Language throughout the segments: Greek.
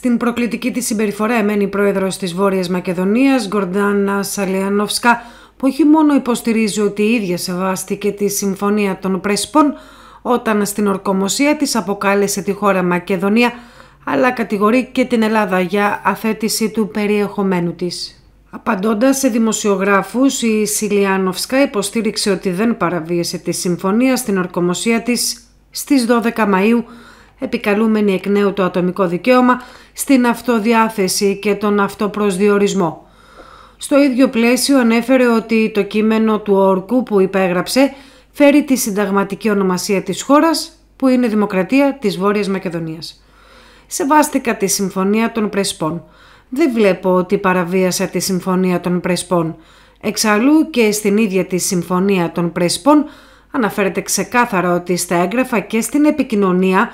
Στην προκλητική της συμπεριφορά εμένει η πρόεδρος της Βόρειας Μακεδονίας, Γκορντάνα Σαλιανόφσκα, που όχι μόνο υποστηρίζει ότι η ίδια σεβάστηκε τη Συμφωνία των Πρεσπών, όταν στην ορκομοσία της αποκάλεσε τη χώρα Μακεδονία, αλλά κατηγορεί και την Ελλάδα για αθέτηση του περιεχομένου της. Απαντώντας σε δημοσιογράφους, η Σιλιάνοφσκα υποστήριξε ότι δεν παραβίασε τη συμφωνία στην ορκομοσία της στις 12 Μαΐου επικαλούμενη εκ νέου το ατομικό δικαίωμα στην αυτοδιάθεση και τον αυτοπροσδιορισμό. Στο ίδιο πλαίσιο ανέφερε ότι το κείμενο του όρκου που υπέγραψε φέρει τη συνταγματική ονομασία της χώρας που είναι Δημοκρατία της Βόρειας Μακεδονίας. Σεβάστηκα τη Συμφωνία των Πρεσπών. Δεν βλέπω ότι παραβίασα τη Συμφωνία των Πρεσπών. Εξαλλού και στην ίδια τη Συμφωνία των Πρεσπών αναφέρεται ξεκάθαρα ότι στα έγγραφα και στην επικοινωνία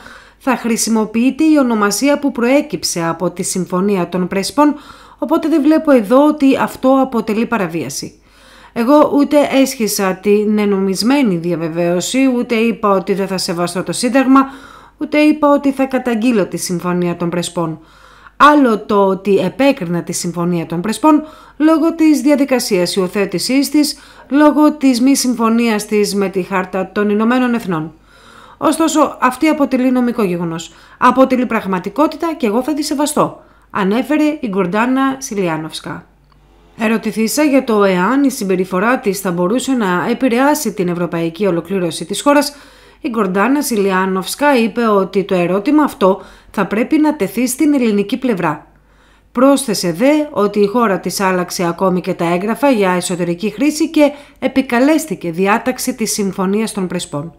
θα χρησιμοποιείται η ονομασία που προέκυψε από τη Συμφωνία των Πρεσπών, οπότε δεν βλέπω εδώ ότι αυτό αποτελεί παραβίαση. Εγώ ούτε έσχισα την ενομισμένη διαβεβαίωση, ούτε είπα ότι δεν θα σεβαστώ το Σύνταγμα, ούτε είπα ότι θα καταγγείλω τη Συμφωνία των Πρεσπών. Άλλο το ότι επέκρινα τη Συμφωνία των Πρεσπών λόγω της διαδικασίας υιοθέτησής της, λόγω της μη συμφωνίας της με τη Χάρτα των Ηνωμένων Εθνών. Ωστόσο, αυτή αποτελεί νομικό γεγονός. Αποτελεί πραγματικότητα και εγώ θα τη σεβαστώ, ανέφερε η Γκορντάνα Σιλιάνοφσκα. Ερωτηθήσα για το εάν η συμπεριφορά της θα μπορούσε να επηρεάσει την ευρωπαϊκή ολοκλήρωση της χώρας, η Γκορντάνα Σιλιάνοφσκα είπε ότι το ερώτημα αυτό θα πρέπει να τεθεί στην ελληνική πλευρά. Πρόσθεσε δε ότι η χώρα της άλλαξε ακόμη και τα έγγραφα για εσωτερική χρήση και επικαλέστηκε διάταξη της Συμφωνίας των Πρεσπών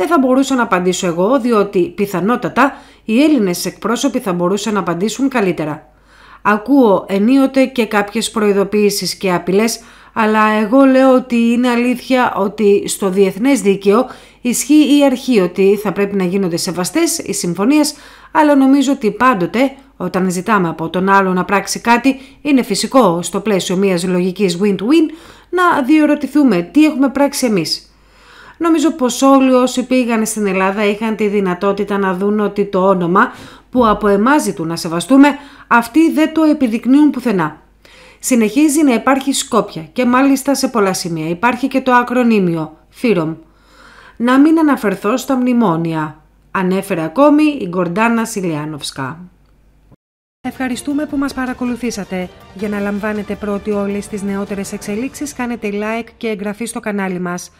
δεν θα μπορούσα να απαντήσω εγώ, διότι πιθανότατα οι Έλληνες εκπρόσωποι θα μπορούσαν να απαντήσουν καλύτερα. Ακούω ενίοτε και κάποιες προειδοποιήσεις και απειλές, αλλά εγώ λέω ότι είναι αλήθεια ότι στο διεθνές δίκαιο ισχύει η αρχή ότι θα πρέπει να γίνονται σεβαστές οι συμφωνίες, αλλά νομίζω ότι πάντοτε όταν ζητάμε από τον άλλο να πράξει κάτι, είναι φυσικό στο πλαίσιο μιας λογικής win-win να διορωτηθούμε τι έχουμε πράξει εμείς. Νομίζω πως όλοι όσοι πήγαν στην Ελλάδα είχαν τη δυνατότητα να δουν ότι το όνομα που από εμάς να σεβαστούμε, αυτοί δεν το επιδεικνύουν πουθενά. Συνεχίζει να υπάρχει Σκόπια και μάλιστα σε πολλά σημεία. Υπάρχει και το ακρονίμιο, ΦΥΡΟΜ. Να μην αναφερθώ στα μνημόνια, ανέφερε ακόμη η Γκορντάνα Σιλιάνοφσκα. Ευχαριστούμε που μας παρακολουθήσατε. Για να λαμβάνετε πρώτοι όλες τις νεότερες εξελίξεις κάνετε like και εγγραφή στο κανάλι μας.